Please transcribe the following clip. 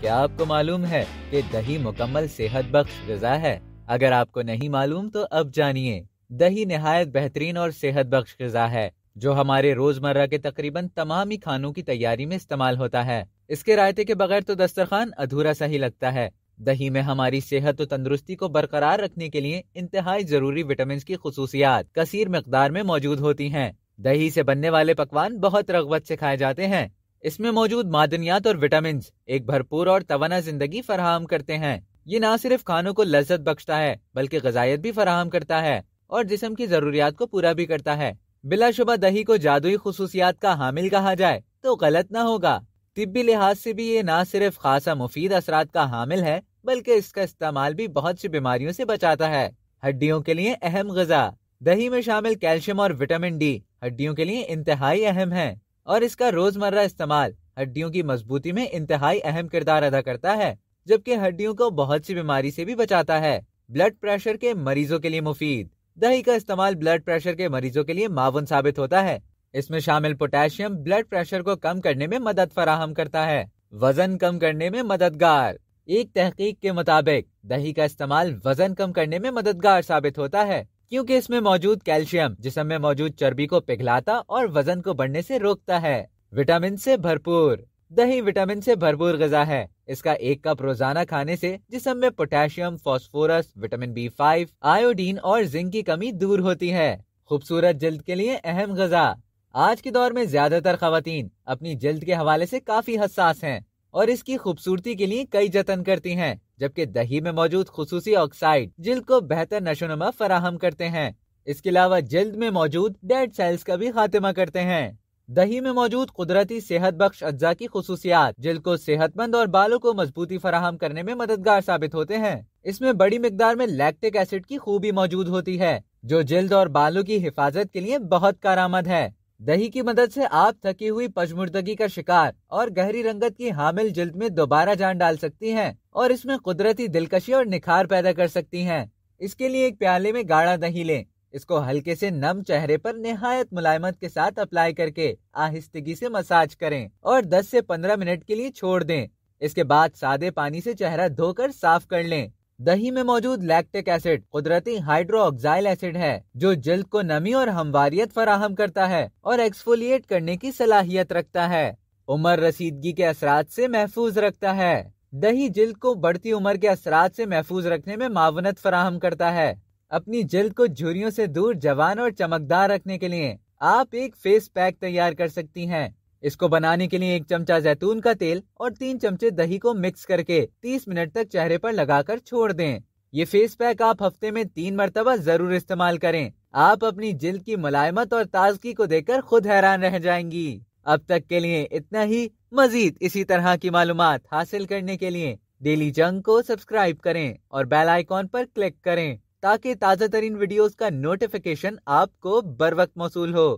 क्या आपको मालूम है कि दही मुकम्मल सेहत बख्श गजा है अगर आपको नहीं मालूम तो अब जानिए दही नहायत बेहतरीन और सेहत बख्श गजा है जो हमारे रोजमर्रा के तकरीबन तमाम ही खानों की तैयारी में इस्तेमाल होता है इसके रायते के बगैर तो दस्तरखान अधूरा सा ही लगता है दही में हमारी सेहत और तंदुरुस्ती को बरकरार रखने के लिए इंतहाई जरूरी विटामिन की खसूसियात कसीर मकदार में मौजूद होती हैं। दही से बनने वाले पकवान बहुत रगबत से खाए जाते हैं इसमें मौजूद मादनियात और विटामिन एक भरपूर और तवाना जिंदगी फराहम करते हैं ये न सिर्फ खानों को लज्जत बख्शता है बल्कि गजायत भी फराहम करता है और जिसम की जरूरियात को पूरा भी करता है बिलाशुबा दही को जादुई खसूसियात का हामिल कहा जाए तो गलत न होगा तिब्बी लिहाज से भी ये न सिर्फ खासा मुफीद असरात का हामिल है बल्कि इसका इस्तेमाल भी बहुत सी बीमारियों से बचाता है हड्डियों के लिए अहम गजा दही में शामिल कैल्शियम और विटामिन डी हड्डियों के लिए इंतहाई अहम है और इसका रोजमर्रा इस्तेमाल हड्डियों की मजबूती में इंतहाई अहम किरदार अदा करता है जबकि हड्डियों को बहुत सी बीमारी से भी बचाता है ब्लड प्रेशर के मरीजों के लिए मुफीद दही का इस्तेमाल ब्लड प्रेशर के मरीजों के लिए मावन साबित होता है इसमें शामिल पोटेशियम ब्लड प्रेशर को कम करने में मदद फराहम करता है वजन कम करने में मददगार एक तहकीक के मुताबिक दही का इस्तेमाल वजन कम करने में मददगार साबित होता है क्योंकि इसमें मौजूद कैल्शियम जिसम में मौजूद चर्बी को पिघलाता और वजन को बढ़ने से रोकता है विटामिन से भरपूर दही विटामिन से भरपूर गजा है इसका एक कप रोजाना खाने से जिसम में potassium phosphorus vitamin B five iodine और जिंक की कमी दूर होती है खूबसूरत जल्द के लिए अहम गजा आज के दौर में ज्यादातर खातन अपनी जल्द के हवाले से काफी हसास हैं और इसकी खूबसूरती के लिए कई जतन करती हैं, जबकि दही में मौजूद खसूसी ऑक्साइड जिल्द को बेहतर नुमा फराहम करते हैं इसके अलावा जल्द में मौजूद डेड सेल्स का भी खात्मा करते हैं दही में मौजूद कुदरती सेहत बख्श अज्जा की खसूसियात जल्द को सेहतमंद और बालों को मजबूती फराहम करने में मददगार साबित होते हैं इसमें बड़ी मकदार में लैक्टिक एसिड की खूबी मौजूद होती है जो जल्द और बालों की हिफाजत के लिए बहुत कारामद है दही की मदद से आप थकी हुई पचमुर्दगी का शिकार और गहरी रंगत की हामिल जल्द में दोबारा जान डाल सकती हैं और इसमें कुदरती दिलकशी और निखार पैदा कर सकती हैं इसके लिए एक प्याले में गाढ़ा दही लें इसको हल्के से नम चेहरे पर निहायत मुलायमत के साथ अप्लाई करके आहिस्तगी से मसाज करें और 10 से 15 मिनट के लिए छोड़ दें इसके बाद सादे पानी से चेहरा धोकर साफ कर लें दही में मौजूद लैक्टिक एसिड कुदरती हाइड्रोक्साइल एसिड है जो जल्द को नमी और हमवारियत फराहम करता है और एक्सफोलिएट करने की सलाहियत रखता है उम्र रसीदगी के असरात से महफूज रखता है दही जल्द को बढ़ती उम्र के असरात से महफूज रखने में मावनत फराहम करता है अपनी जल्द को झुरियों से दूर जवान और चमकदार रखने के लिए आप एक फेस पैक तैयार कर सकती हैं इसको बनाने के लिए एक चमचा जैतून का तेल और तीन चमचे दही को मिक्स करके 30 मिनट तक चेहरे पर लगाकर छोड़ दें ये फेस पैक आप हफ्ते में तीन मरतबा जरूर इस्तेमाल करें आप अपनी जिल्द की मुलायमत और ताजगी को देखकर खुद हैरान रह जाएंगी अब तक के लिए इतना ही मजीद इसी तरह की मालूम हासिल करने के लिए डेली जंग को सब्सक्राइब करें और बेल आइकॉन पर क्लिक करें ताकि ताज़ा तरीन वीडियोज का नोटिफिकेशन आपको बर वक्त मौसू हो